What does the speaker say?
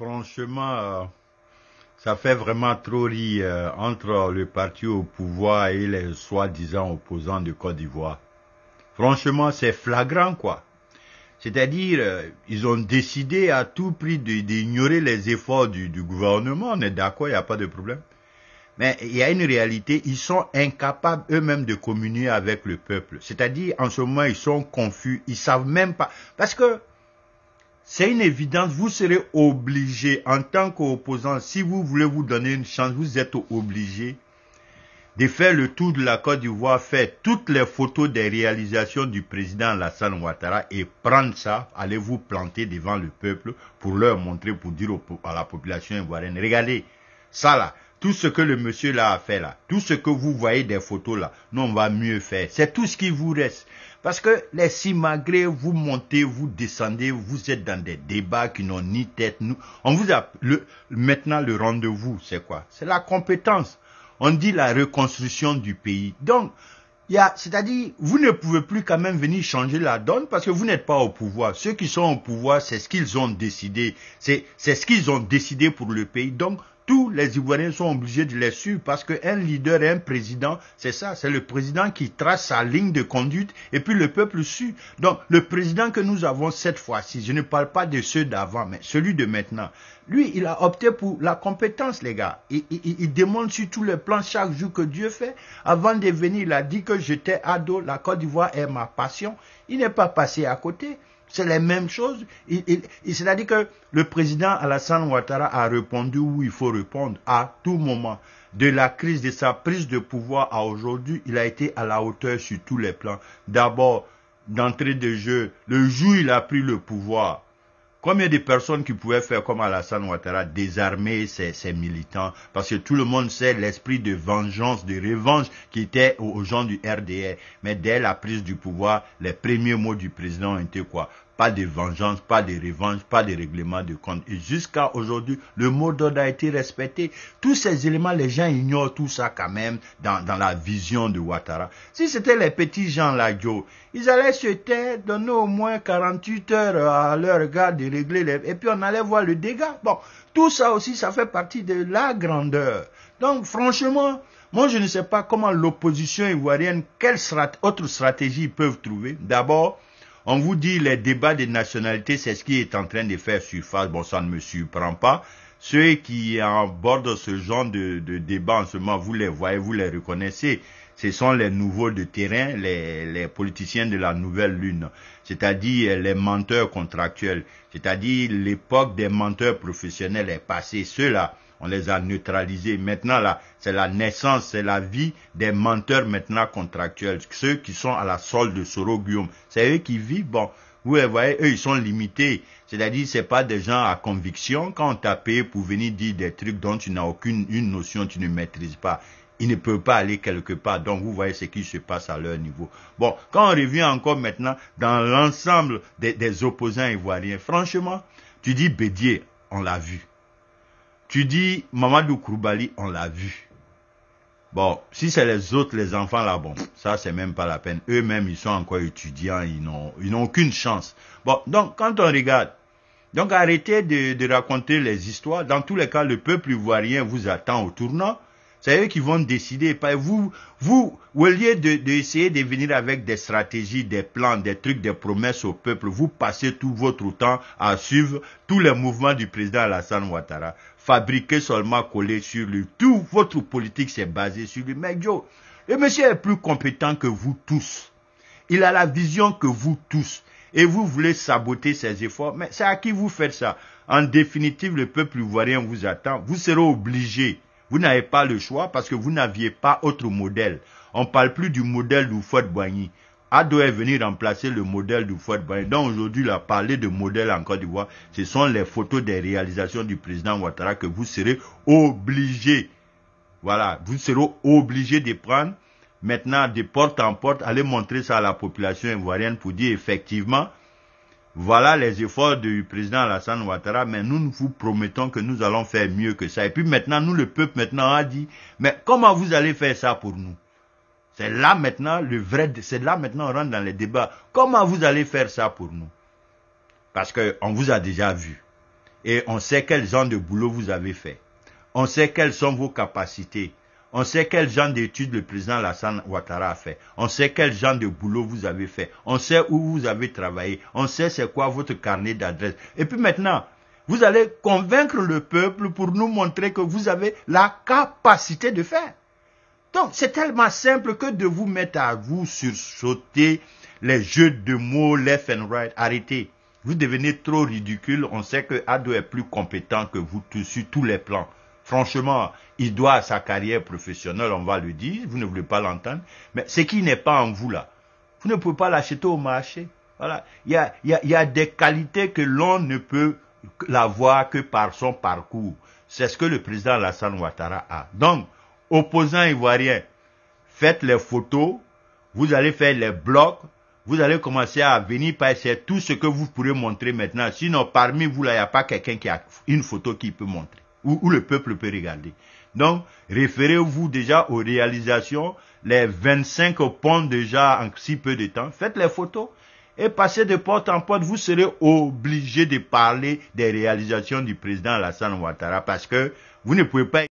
Franchement, euh, ça fait vraiment trop rire euh, entre le parti au pouvoir et les soi-disant opposants de Côte d'Ivoire. Franchement, c'est flagrant, quoi. C'est-à-dire, euh, ils ont décidé à tout prix d'ignorer les efforts du, gouvernement. On est d'accord, il n'y a pas de problème. Mais il y a une réalité, ils sont incapables eux-mêmes de communier avec le peuple. C'est-à-dire, en ce moment, ils sont confus, ils savent même pas. Parce que c'est une évidence, vous serez obligé, en tant qu'opposant, si vous voulez vous donner une chance, vous êtes obligé de faire le tour de la Côte d'Ivoire, faire toutes les photos des réalisations du président Lassane Ouattara et prendre ça, allez vous planter devant le peuple pour leur montrer, pour dire à la population ivoirienne, regardez, ça là, tout ce que le monsieur là a fait là, tout ce que vous voyez des photos là, non on va mieux faire. C'est tout ce qui vous reste. Parce que les malgré, vous montez, vous descendez, vous êtes dans des débats qui n'ont ni tête. Nous, on vous a le, maintenant le rendez-vous, c'est quoi C'est la compétence. On dit la reconstruction du pays. Donc, y a c'est-à-dire, vous ne pouvez plus quand même venir changer la donne parce que vous n'êtes pas au pouvoir. Ceux qui sont au pouvoir, c'est ce qu'ils ont décidé. C'est ce qu'ils ont décidé pour le pays. Donc, tous les Ivoiriens sont obligés de les suivre parce qu'un leader et un président, c'est ça, c'est le président qui trace sa ligne de conduite et puis le peuple suit. Donc le président que nous avons cette fois-ci, je ne parle pas de ceux d'avant, mais celui de maintenant, lui, il a opté pour la compétence, les gars. Il, il, demande sur tous les plans chaque jour que Dieu fait. Avant de venir, il a dit que j'étais ado, la Côte d'Ivoire est ma passion. Il n'est pas passé à côté. C'est la même chose, C'est-à-dire que le président Alassane Ouattara a répondu où il faut répondre à tout moment. De la crise, de sa prise de pouvoir à aujourd'hui, il a été à la hauteur sur tous les plans. D'abord, d'entrée de jeu, le jour où il a pris le pouvoir, Combien de personnes qui pouvaient faire comme Alassane Ouattara, désarmer ses, militants Parce que tout le monde sait l'esprit de vengeance, de revanche qui était aux, gens du RDR. Mais dès la prise du pouvoir, les premiers mots du président ont quoi pas de vengeance, pas de revanche, pas de règlement de compte. Et jusqu'à aujourd'hui, le mot d'ordre a été respecté. Tous ces éléments, les gens ignorent tout ça quand même dans, la vision de Ouattara. Si c'était les petits gens là, ils allaient se taire, donner au moins 48 heures à leur gars de régler les... Et puis on allait voir le dégât. Bon, tout ça aussi, ça fait partie de la grandeur. Donc franchement, moi, je ne sais pas comment l'opposition ivoirienne, quelle autre stratégie ils peuvent trouver. D'abord, on vous dit les débats des nationalités, c'est ce qui est en train de faire surface. Bon, ça ne me surprend pas. Ceux qui abordent ce genre de, débats débat en ce moment, vous les voyez, vous les reconnaissez ce sont les nouveaux de terrain, les, les politiciens de la nouvelle lune, c'est-à-dire les menteurs contractuels, c'est-à-dire l'époque des menteurs professionnels est passée. Ceux-là, on les a neutralisés. Maintenant, là, c'est la naissance, c'est la vie des menteurs maintenant contractuels, ceux qui sont à la solde de Soro Guillaume. C'est eux qui vivent, bon, vous voyez, eux, ils sont limités. C'est-à-dire, c'est pas des gens à conviction. Quand on t'a payé pour venir dire des trucs dont tu n'as aucune une notion, tu ne maîtrises pas. Ils ne peuvent pas aller quelque part. Donc, vous voyez ce qui se passe à leur niveau. Bon, quand on revient encore maintenant dans l'ensemble des, des opposants ivoiriens, franchement, tu dis Bédier, on l'a vu. Tu dis, Mamadou Kourbali, on l'a vu. Bon, si c'est les autres, les enfants là, bon, ça c'est même pas la peine. Eux-mêmes, ils sont encore étudiants, ils n'ont, ils n'ont aucune chance. Bon, donc quand on regarde, donc arrêtez de raconter les histoires. Dans tous les cas, le peuple ivoirien vous attend au tournant. C'est eux qui vont décider. vous, vous, au lieu d'essayer de, venir avec des stratégies, des plans, des trucs, des promesses au peuple, vous passez tout votre temps à suivre tous les mouvements du président Alassane Ouattara. Fabriquer seulement, coller sur lui. Tout votre politique s'est basée sur lui. Mais Joe, le monsieur est plus compétent que vous tous. Il a la vision que vous tous. Et vous voulez saboter ses efforts. Mais c'est à qui vous faites ça En définitive, le peuple ivoirien vous attend. Vous serez obligé. Vous n'avez pas le choix parce que vous n'aviez pas autre modèle. On ne parle plus du modèle du Ford Boigny. Ado est venu remplacer le modèle du Boigny. Donc aujourd'hui, la parler de modèle en Côte d'Ivoire, ce sont les photos des réalisations du président Ouattara que vous serez obligés. Voilà, vous serez obligés de prendre maintenant de porte en porte, Allez montrer ça à la population ivoirienne pour dire effectivement, voilà les efforts du président Alassane Ouattara, mais nous, vous promettons que nous allons faire mieux que ça. Et puis maintenant, nous, le peuple, maintenant, a dit, mais comment vous allez faire ça pour nous C'est là maintenant le vrai, c'est là maintenant on rentre dans les débats. Comment vous allez faire ça pour nous Parce qu'on vous a déjà vu. Et on sait quel genre de boulot vous avez fait. On sait quelles sont vos capacités. On sait quel genre d'études le président Lassane Ouattara a fait. On sait quel genre de boulot vous avez fait. On sait où vous avez travaillé. On sait c'est quoi votre carnet d'adresse. Et puis maintenant, vous allez convaincre le peuple pour nous montrer que vous avez la capacité de faire. Donc, c'est tellement simple que de vous mettre à vous sursauter les jeux de mots left and right. Arrêtez. Vous devenez trop ridicule. On sait que Ado est plus compétent que vous tous, sur tous les plans. Franchement, il doit à sa carrière professionnelle, on va le dire, vous ne voulez pas l'entendre, mais ce qui n'est pas en vous là, vous ne pouvez pas l'acheter au marché. Voilà. Il y a, il y a, des qualités que l'on ne peut l'avoir que par son parcours. C'est ce que le président Lassane Ouattara a. Donc, opposants ivoiriens, faites les photos, vous allez faire les blocs, vous allez commencer à venir passer tout ce que vous pourrez montrer maintenant. Sinon, parmi vous, là, il n'y a pas quelqu'un qui a une photo qu'il peut montrer où, le peuple peut regarder. Donc, référez-vous déjà aux réalisations, les 25 ponts déjà en si peu de temps. Faites les photos et passez de porte en porte. Vous serez obligé de parler des réalisations du président Alassane Ouattara parce que vous ne pouvez pas